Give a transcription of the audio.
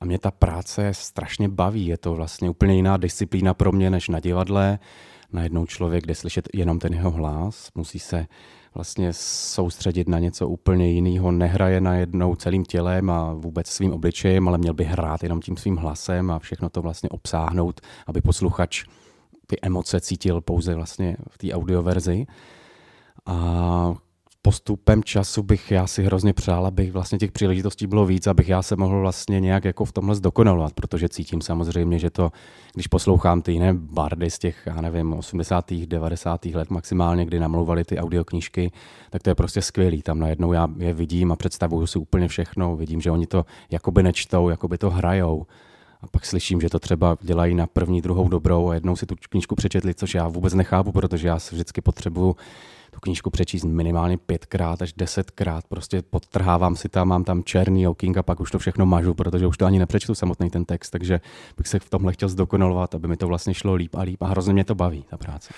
A mě ta práce strašně baví, je to vlastně úplně jiná disciplína pro mě než na divadle. Najednou člověk jde slyšet jenom ten jeho hlas, musí se vlastně soustředit na něco úplně jiného, nehraje najednou celým tělem a vůbec svým obličejem, ale měl by hrát jenom tím svým hlasem a všechno to vlastně obsáhnout, aby posluchač ty emoce cítil pouze vlastně v té audioverzi. A postupem času bych já si hrozně přál, abych vlastně těch příležitostí bylo víc, abych já se mohl vlastně nějak jako v tomhle zdokonalovat, protože cítím samozřejmě, že to, když poslouchám ty jiné bardy z těch, já nevím, 80. 90. let maximálně, kdy namlouvali ty audioknížky, tak to je prostě skvělý. Tam najednou já je vidím a představuju si úplně všechno, vidím, že oni to jakoby nečtou, jakoby to hrajou. A pak slyším, že to třeba dělají na první, druhou dobrou a jednou si tu knížku přečetli, což já vůbec nechápu, protože já si vždycky potřebuju tu knížku přečíst minimálně pětkrát až desetkrát. Prostě podtrhávám si tam, mám tam černý okýnk a pak už to všechno mažu, protože už to ani nepřečtu samotný ten text, takže bych se v tomhle chtěl zdokonalovat, aby mi to vlastně šlo líp a líp a hrozně mě to baví, ta práce.